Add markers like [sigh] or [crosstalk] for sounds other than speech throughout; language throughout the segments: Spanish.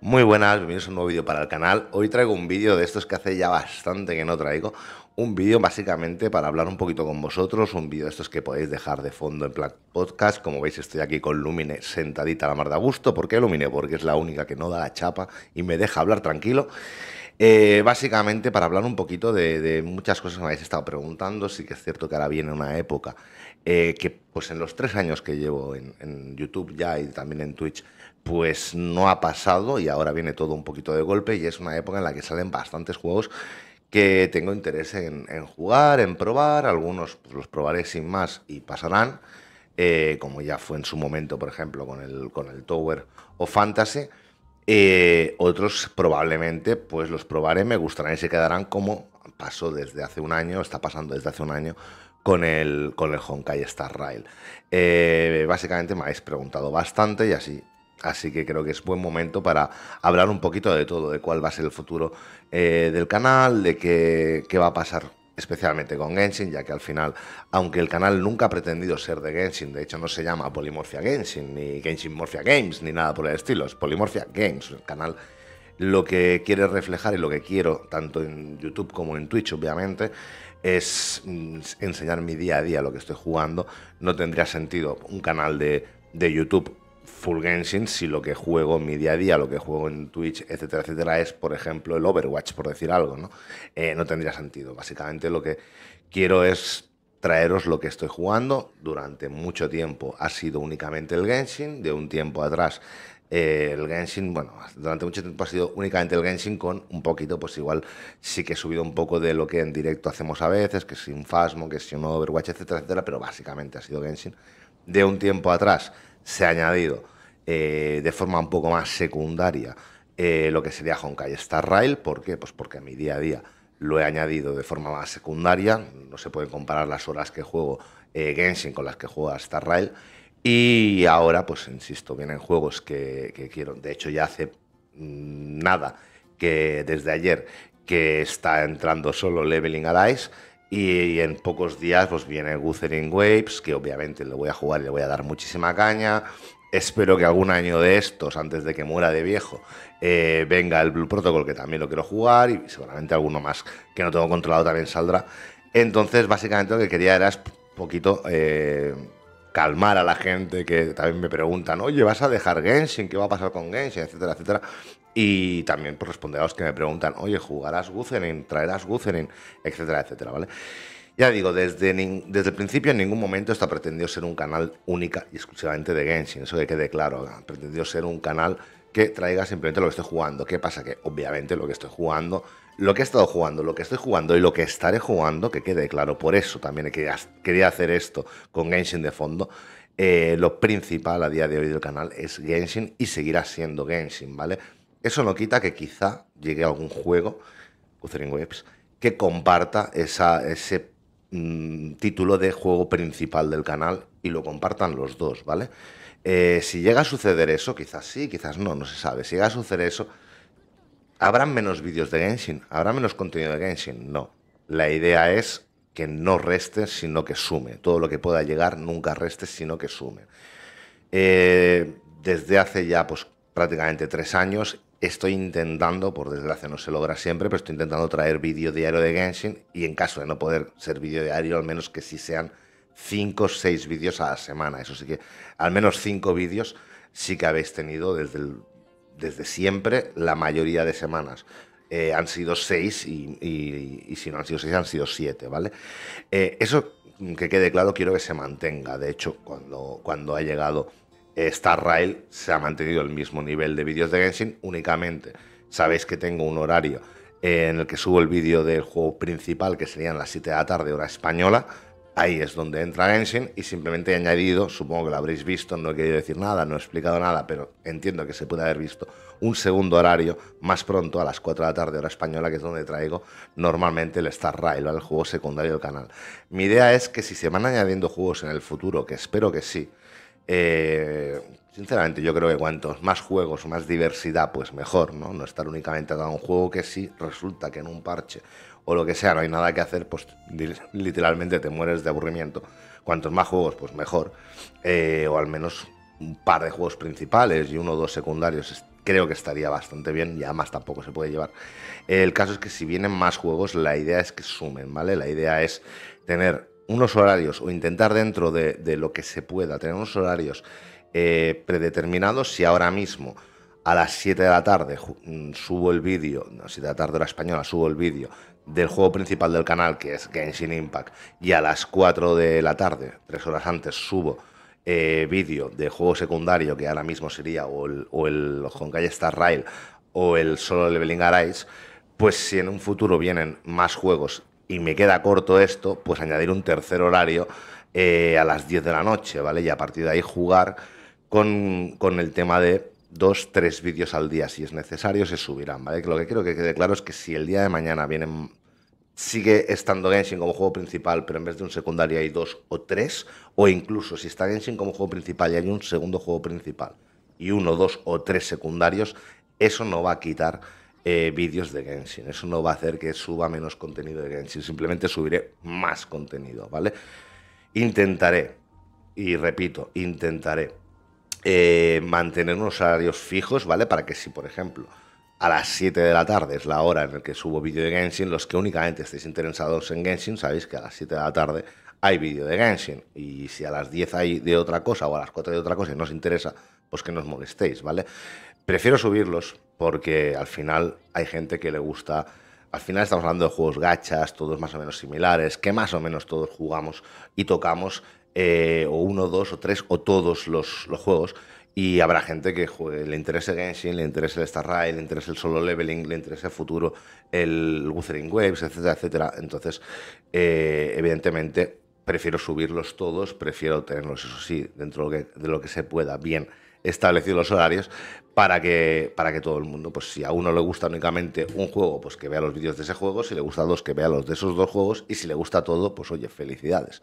Muy buenas, bienvenidos a un nuevo vídeo para el canal. Hoy traigo un vídeo de estos que hace ya bastante que no traigo. Un vídeo básicamente para hablar un poquito con vosotros, un vídeo de estos que podéis dejar de fondo en plan podcast. Como veis estoy aquí con Lumine sentadita a la mar de a gusto. ¿Por qué Lumine? Porque es la única que no da la chapa y me deja hablar tranquilo. Eh, básicamente, para hablar un poquito de, muchas cosas que me habéis estado preguntando, sí que es cierto que ahora viene una época eh, que, pues en los tres años que llevo en, YouTube ya y también en Twitch, pues no ha pasado y ahora viene todo un poquito de golpe y es una época en la que salen bastantes juegos que tengo interés en, jugar, en probar, algunos pues, los probaré sin más y pasarán, eh, como ya fue en su momento, por ejemplo, con el, con el Tower o Fantasy eh, otros probablemente pues los probaré, me gustarán y se quedarán como pasó desde hace un año, está pasando desde hace un año con el, con el Honkai Star Rail. Eh, básicamente me habéis preguntado bastante y así, así que creo que es buen momento para hablar un poquito de todo, de cuál va a ser el futuro eh, del canal, de qué, qué va a pasar especialmente con Genshin, ya que al final, aunque el canal nunca ha pretendido ser de Genshin, de hecho no se llama Polimorfia Genshin, ni Genshin Morphia Games, ni nada por el estilo, es Polimorfia Games, el canal lo que quiere reflejar y lo que quiero, tanto en YouTube como en Twitch, obviamente, es mm, enseñar mi día a día, lo que estoy jugando. No tendría sentido un canal de, de YouTube full Genshin si lo que juego en mi día a día, lo que juego en Twitch, etcétera, etcétera, es, por ejemplo, el Overwatch, por decir algo, ¿no? Eh, no tendría sentido. Básicamente lo que quiero es traeros lo que estoy jugando. Durante mucho tiempo ha sido únicamente el Genshin, de un tiempo atrás eh, el Genshin, bueno, durante mucho tiempo ha sido únicamente el Genshin con un poquito, pues igual sí que he subido un poco de lo que en directo hacemos a veces, que es un Fasmo, que si un Overwatch, etcétera, etcétera, pero básicamente ha sido Genshin de un tiempo atrás se ha añadido eh, de forma un poco más secundaria eh, lo que sería Honkai Star Rail. ¿Por qué? Pues porque a mi día a día lo he añadido de forma más secundaria. No se pueden comparar las horas que juego eh, Genshin con las que juega Star Rail. Y ahora, pues insisto, vienen juegos que, que quiero. De hecho, ya hace mm, nada que desde ayer que está entrando solo Leveling Allies. Y, en pocos días pues viene Guthering Waves, que obviamente lo voy a jugar y le voy a dar muchísima caña. Espero que algún año de estos, antes de que muera de viejo, eh, venga el Blue Protocol, que también lo quiero jugar, y seguramente alguno más que no tengo controlado también saldrá. Entonces, básicamente lo que quería era un poquito eh, calmar a la gente que también me preguntan, oye, ¿vas a dejar Genshin? ¿Qué va a pasar con Genshin? Etcétera, etcétera. Y también pues, responder a los que me preguntan, oye, ¿jugarás Guzenin? ¿Traerás Guzenin? Etcétera, etcétera, ¿vale? Ya digo, desde, desde el principio en ningún momento está pretendido ser un canal única y exclusivamente de Genshin, eso que quede claro. pretendió ser un canal que traiga simplemente lo que estoy jugando. ¿Qué pasa? Que obviamente lo que estoy jugando lo que he estado jugando, lo que estoy jugando y lo que estaré jugando, que quede claro, por eso también quería hacer esto con Genshin de fondo. Eh, lo principal a día de hoy del canal es Genshin y seguirá siendo Genshin, ¿vale? Eso no quita que quizá llegue a algún juego, Uthering webs, que comparta ese mm, título de juego principal del canal y lo compartan los dos, ¿vale? Eh, si llega a suceder eso, quizás sí, quizás no, no se sabe. Si llega a suceder eso, ¿Habrán menos vídeos de Genshin? ¿Habrá menos contenido de Genshin? No. La idea es que no reste, sino que sume. Todo lo que pueda llegar nunca reste, sino que sume. Eh, desde hace ya pues, prácticamente tres años estoy intentando, por desgracia no se logra siempre, pero estoy intentando traer vídeo diario de Genshin y en caso de no poder ser vídeo diario, al menos que sí sean cinco o seis vídeos a la semana. Eso sí que, al menos cinco vídeos sí que habéis tenido desde el desde siempre la mayoría de semanas. Eh, han sido seis y, si no han sido seis han sido siete, ¿vale? Eh, eso mm, que quede claro quiero que se mantenga. De hecho, cuando, cuando ha llegado Star Rail se ha mantenido el mismo nivel de vídeos de Genshin únicamente. Sabéis que tengo un horario en el que subo el vídeo del juego principal, que serían las 7 de la tarde, hora española, Ahí es donde entra Genshin, y simplemente he añadido, supongo que lo habréis visto, no he querido decir nada, no he explicado nada, pero entiendo que se puede haber visto un segundo horario más pronto, a las 4 de la tarde, hora española, que es donde traigo normalmente el Star Rail, el juego secundario del canal. Mi idea es que si se van añadiendo juegos en el futuro, que espero que sí, eh, sinceramente yo creo que cuantos más juegos, más diversidad, pues mejor, ¿no? estar únicamente a un juego que sí resulta que en un parche o lo que sea, no hay nada que hacer, pues literalmente te mueres de aburrimiento. Cuantos más juegos, pues mejor. Eh, o al menos un par de juegos principales y uno o dos secundarios. Creo que estaría bastante bien Ya más tampoco se puede llevar. El caso es que si vienen más juegos, la idea es que sumen, ¿vale? La idea es tener unos horarios o intentar dentro de, lo que se pueda, tener unos horarios eh, predeterminados. Si ahora mismo a las 7 de la tarde mm, subo el vídeo, si 7 de la tarde hora española, subo el vídeo del juego principal del canal, que es Genshin Impact, y a las 4 de la tarde, tres horas antes, subo eh, vídeo de juego secundario, que ahora mismo sería o el, o Honkai Star Rail o el Solo Leveling Arise, pues si en un futuro vienen más juegos y me queda corto esto, pues añadir un tercer horario eh, a las 10 de la noche, ¿vale? Y a partir de ahí jugar con, con el tema de dos, tres vídeos al día, si es necesario, se subirán, ¿vale? lo que quiero que quede claro es que si el día de mañana vienen, sigue estando Genshin como juego principal, pero en vez de un secundario hay dos o tres, o incluso si está Genshin como juego principal y hay un segundo juego principal y uno, dos o tres secundarios, eso no va a quitar eh, vídeos de Genshin, eso no va a hacer que suba menos contenido de Genshin, simplemente subiré más contenido, ¿vale? Intentaré, y repito, intentaré eh, mantener unos horarios fijos, ¿vale? Para que si, por ejemplo, a las 7 de la tarde es la hora en la que subo vídeo de Genshin, los que únicamente estéis interesados en Genshin, sabéis que a las 7 de la tarde hay vídeo de Genshin. Y si a las 10 hay de otra cosa o a las 4 de otra cosa y no os interesa, pues que no os molestéis, ¿vale? Prefiero subirlos porque al final hay gente que le gusta... Al final estamos hablando de juegos gachas, todos más o menos similares, que más o menos todos jugamos y tocamos eh, o uno, dos, o tres, o todos los, juegos. Y habrá gente que le interese Genshin, le interese el Star Rail, le interese el solo leveling, le interese el futuro, el Wuthering Waves, etcétera, etcétera. Entonces, eh, evidentemente, prefiero subirlos todos, prefiero tenerlos, eso sí, dentro de lo que, se pueda, bien establecidos los horarios, para que, para que todo el mundo, pues si a uno le gusta únicamente un juego, pues que vea los vídeos de ese juego, si le gusta dos, que vea los de esos dos juegos, y si le gusta todo, pues oye, felicidades.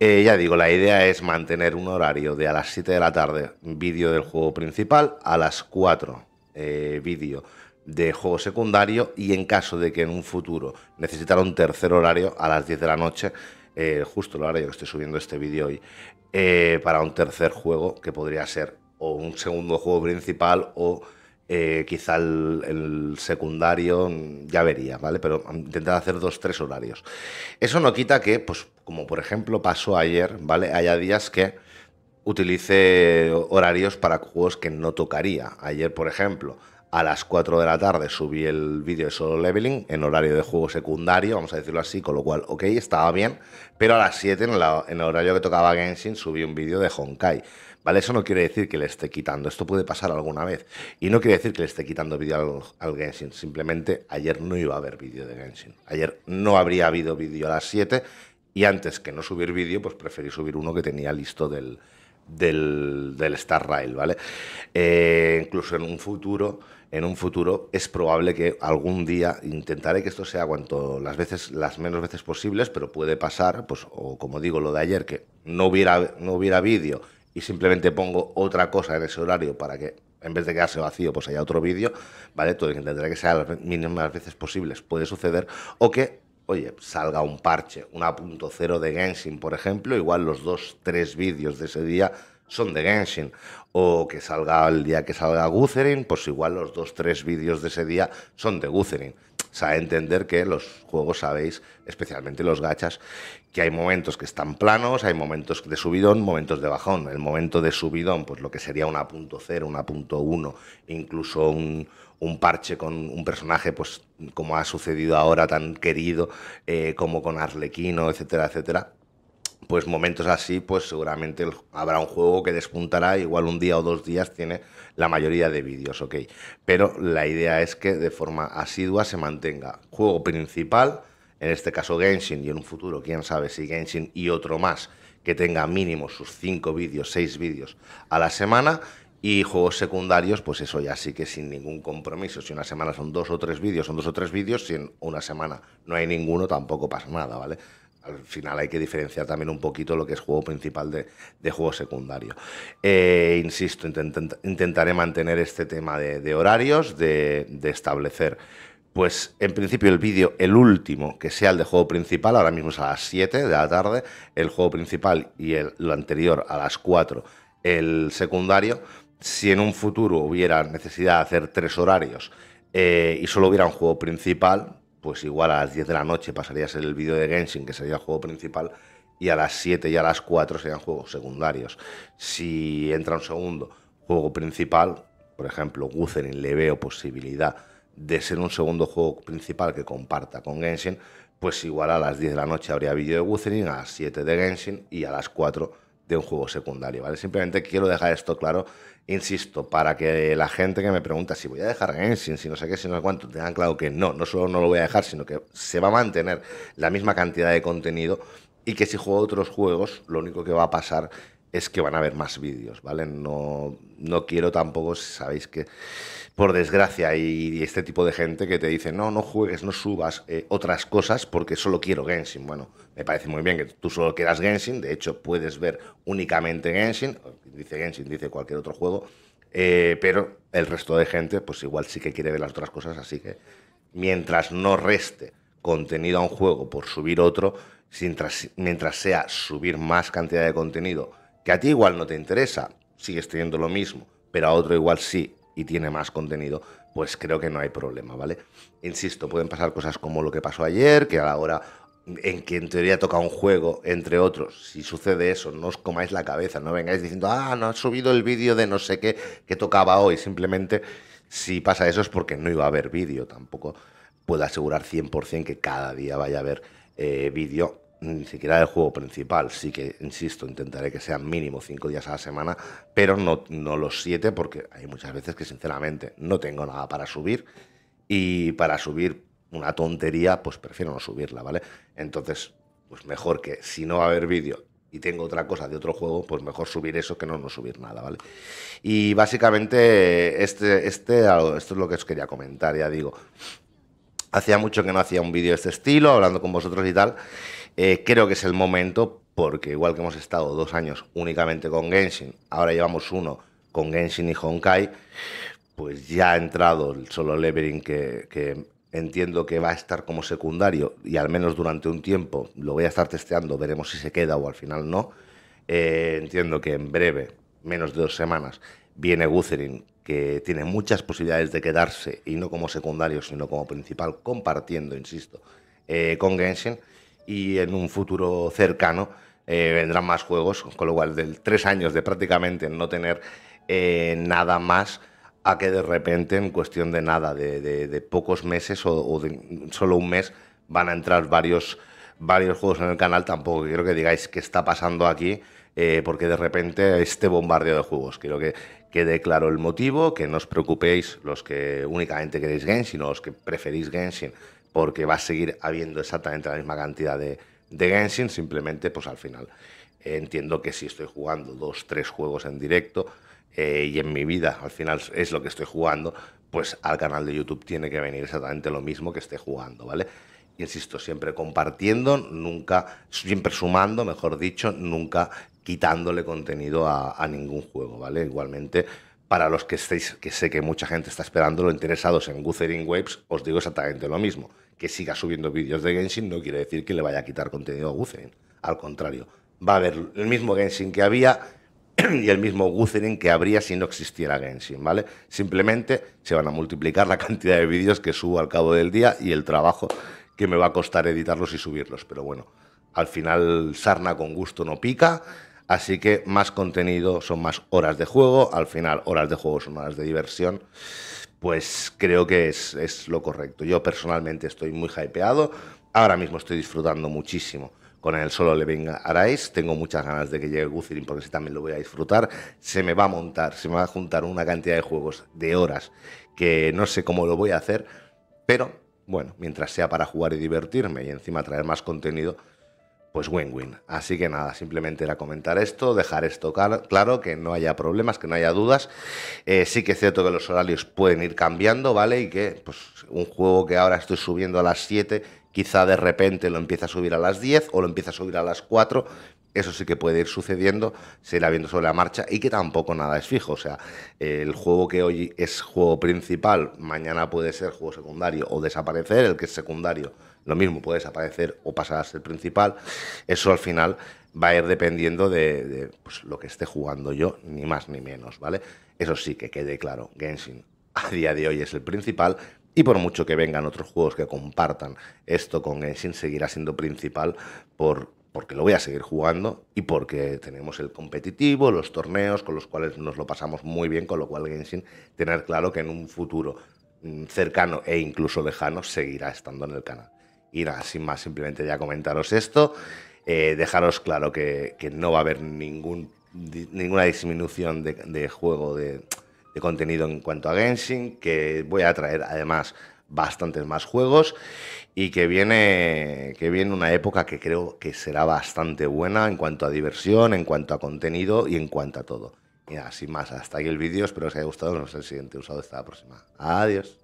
Eh, ya digo, la idea es mantener un horario de a las 7 de la tarde vídeo del juego principal, a las 4 eh, vídeo de juego secundario, y en caso de que en un futuro necesitara un tercer horario, a las 10 de la noche, eh, justo lo haré yo que estoy subiendo este vídeo hoy, eh, para un tercer juego que podría ser o un segundo juego principal o eh, quizá el, secundario, ya vería, ¿vale? Pero intentar hacer dos, tres horarios. Eso no quita que, pues como por ejemplo pasó ayer, ¿vale? Haya días que utilice horarios para juegos que no tocaría. Ayer, por ejemplo, a las 4 de la tarde subí el vídeo de solo leveling en horario de juego secundario, vamos a decirlo así, con lo cual, ok, estaba bien, pero a las 7 en, el horario que tocaba Genshin subí un vídeo de Honkai. ¿Vale? Eso no quiere decir que le esté quitando, esto puede pasar alguna vez. Y no quiere decir que le esté quitando vídeo al, Genshin, simplemente ayer no iba a haber vídeo de Genshin. Ayer no habría habido vídeo a las 7 y antes que no subir vídeo, pues preferí subir uno que tenía listo del, del, Star Rail, ¿vale? Eh, incluso en un futuro en un futuro es probable que algún día intentaré que esto sea cuanto las veces las menos veces posibles, pero puede pasar, pues o como digo lo de ayer que no hubiera no hubiera vídeo y simplemente pongo otra cosa en ese horario para que en vez de quedarse vacío, pues haya otro vídeo, ¿vale? Todo intentaré que sea las mínimas veces posibles, puede suceder o que Oye, salga un parche, una cero de Genshin, por ejemplo, igual los dos, tres vídeos de ese día son de Genshin, o que salga el día que salga Guthering, pues igual los dos, tres vídeos de ese día son de Guthering. O sea, entender que los juegos, sabéis, especialmente los gachas, que hay momentos que están planos, hay momentos de subidón, momentos de bajón. El momento de subidón, pues lo que sería una punto .0, una punto .1, incluso un, parche con un personaje, pues como ha sucedido ahora, tan querido, eh, como con Arlequino, etcétera, etcétera pues momentos así, pues seguramente habrá un juego que despuntará, igual un día o dos días tiene la mayoría de vídeos, ok. Pero la idea es que de forma asidua se mantenga juego principal, en este caso Genshin, y en un futuro, quién sabe si Genshin y otro más, que tenga mínimo sus cinco vídeos, seis vídeos a la semana, y juegos secundarios, pues eso ya sí que sin ningún compromiso. Si una semana son dos o tres vídeos, son dos o tres vídeos, si en una semana no hay ninguno, tampoco pasa nada, ¿vale? al final hay que diferenciar también un poquito lo que es juego principal de, juego secundario. Eh, insisto, intentaré mantener este tema de, horarios, de, establecer, pues en principio el vídeo, el último, que sea el de juego principal, ahora mismo es a las 7 de la tarde, el juego principal y el, lo anterior a las 4, el secundario. Si en un futuro hubiera necesidad de hacer tres horarios eh, y solo hubiera un juego principal, pues igual a las 10 de la noche pasaría a ser el vídeo de Genshin, que sería el juego principal, y a las 7 y a las 4 serían juegos secundarios. Si entra un segundo juego principal, por ejemplo, Guthering le veo posibilidad de ser un segundo juego principal que comparta con Genshin, pues igual a las 10 de la noche habría vídeo de Guthering, a las 7 de Genshin y a las 4 de un juego secundario, ¿vale? Simplemente quiero dejar esto claro, insisto, para que la gente que me pregunta si voy a dejar Genshin, si no sé qué, si no sé cuánto, tengan claro que no, no solo no lo voy a dejar, sino que se va a mantener la misma cantidad de contenido y que si juego otros juegos, lo único que va a pasar es que van a haber más vídeos, ¿vale? No, no quiero tampoco, sabéis que por desgracia, y, este tipo de gente que te dice, no, no juegues, no subas eh, otras cosas porque solo quiero Genshin. Bueno, me parece muy bien que tú solo quieras Genshin, de hecho puedes ver únicamente Genshin, dice Genshin, dice cualquier otro juego, eh, pero el resto de gente pues igual sí que quiere ver las otras cosas, así que mientras no reste contenido a un juego por subir otro, mientras sea subir más cantidad de contenido, que a ti igual no te interesa, sigues teniendo lo mismo, pero a otro igual sí, y tiene más contenido, pues creo que no hay problema, ¿vale? Insisto, pueden pasar cosas como lo que pasó ayer, que a la hora en que en teoría toca un juego, entre otros, si sucede eso, no os comáis la cabeza, no vengáis diciendo, ah, no ha subido el vídeo de no sé qué que tocaba hoy, simplemente si pasa eso es porque no iba a haber vídeo, tampoco puedo asegurar 100% que cada día vaya a haber eh, vídeo ni siquiera del juego principal. Sí que, insisto, intentaré que sean mínimo cinco días a la semana, pero no, no los siete porque hay muchas veces que sinceramente no tengo nada para subir y para subir una tontería, pues prefiero no subirla, ¿vale? Entonces, pues mejor que si no va a haber vídeo y tengo otra cosa de otro juego, pues mejor subir eso que no, no subir nada, ¿vale? Y básicamente este, este, esto es lo que os quería comentar, ya digo. Hacía mucho que no hacía un vídeo de este estilo, hablando con vosotros y tal. Eh, creo que es el momento porque igual que hemos estado dos años únicamente con Genshin, ahora llevamos uno con Genshin y Honkai, pues ya ha entrado el solo Levering que, entiendo que va a estar como secundario y al menos durante un tiempo lo voy a estar testeando, veremos si se queda o al final no. Eh, entiendo que en breve, menos de dos semanas, viene Guthering que tiene muchas posibilidades de quedarse, y no como secundario, sino como principal, compartiendo, insisto, eh, con Genshin, y en un futuro cercano eh, vendrán más juegos, con lo cual, Del tres años de prácticamente no tener eh, nada más, a que de repente, en cuestión de nada, de, pocos meses o, de solo un mes, van a entrar varios, varios juegos en el canal. Tampoco quiero que digáis qué está pasando aquí, porque de repente este bombardeo de juegos. creo que, quede claro el motivo, que no os preocupéis los que únicamente queréis Genshin o los que preferís Genshin, porque va a seguir habiendo exactamente la misma cantidad de, Genshin, simplemente pues al final. Eh, entiendo que si estoy jugando dos, tres juegos en directo eh, y en mi vida al final es lo que estoy jugando, pues al canal de YouTube tiene que venir exactamente lo mismo que esté jugando, ¿vale? insisto, siempre compartiendo, nunca, siempre sumando, mejor dicho, nunca quitándole contenido a, ningún juego, ¿vale? Igualmente, para los que estéis, que sé que mucha gente está esperándolo, interesados en Guthering Waves, os digo exactamente lo mismo. Que siga subiendo vídeos de Genshin no quiere decir que le vaya a quitar contenido a Guthering. Al contrario, va a haber el mismo Genshin que había [clears throat] y el mismo Guthering que habría si no existiera Genshin, ¿vale? Simplemente se van a multiplicar la [laughs] cantidad de vídeos que subo al cabo del día y el trabajo que me va a costar editarlos y subirlos. Pero bueno, al final sarna con gusto no pica Así que más contenido son más horas de juego, al final horas de juego son horas de diversión, pues creo que es, lo correcto. Yo personalmente estoy muy hypeado, ahora mismo estoy disfrutando muchísimo con el solo le venga Arais. Tengo muchas ganas de que llegue Guthrin porque sí también lo voy a disfrutar. Se me va a montar, se me va a juntar una cantidad de juegos de horas que no sé cómo lo voy a hacer, pero bueno, mientras sea para jugar y divertirme y encima traer más contenido, pues win-win. Así que nada, simplemente era comentar esto, dejar esto claro, que no haya problemas, que no haya dudas. Eh, sí que es cierto que los horarios pueden ir cambiando, ¿vale? Y que pues, un juego que ahora estoy subiendo a las 7, quizá de repente lo empieza a subir a las 10 o lo empieza a subir a las 4. Eso sí que puede ir sucediendo, se irá viendo sobre la marcha y que tampoco nada es fijo. O sea, el juego que hoy es juego principal, mañana puede ser juego secundario o desaparecer, el que es secundario lo mismo puedes aparecer o pasar a ser principal. Eso al final va a ir dependiendo de, pues, lo que esté jugando yo, ni más ni menos, ¿vale? Eso sí que quede claro, Genshin a día de hoy es el principal y por mucho que vengan otros juegos que compartan esto con Genshin, seguirá siendo principal por, porque lo voy a seguir jugando y porque tenemos el competitivo, los torneos con los cuales nos lo pasamos muy bien, con lo cual Genshin, tener claro que en un futuro mm, cercano e incluso lejano, seguirá estando en el canal. Y nada, sin más, simplemente ya comentaros esto. Eh, dejaros claro que, no va a haber ningún, ninguna disminución de, juego, de, contenido en cuanto a Genshin, que voy a traer además bastantes más juegos y que viene, que viene una época que creo que será bastante buena en cuanto a diversión, en cuanto a contenido y en cuanto a todo. Y nada, sin más, hasta aquí el vídeo, espero que os haya gustado, nos vemos el siguiente usado hasta la próxima. Adiós.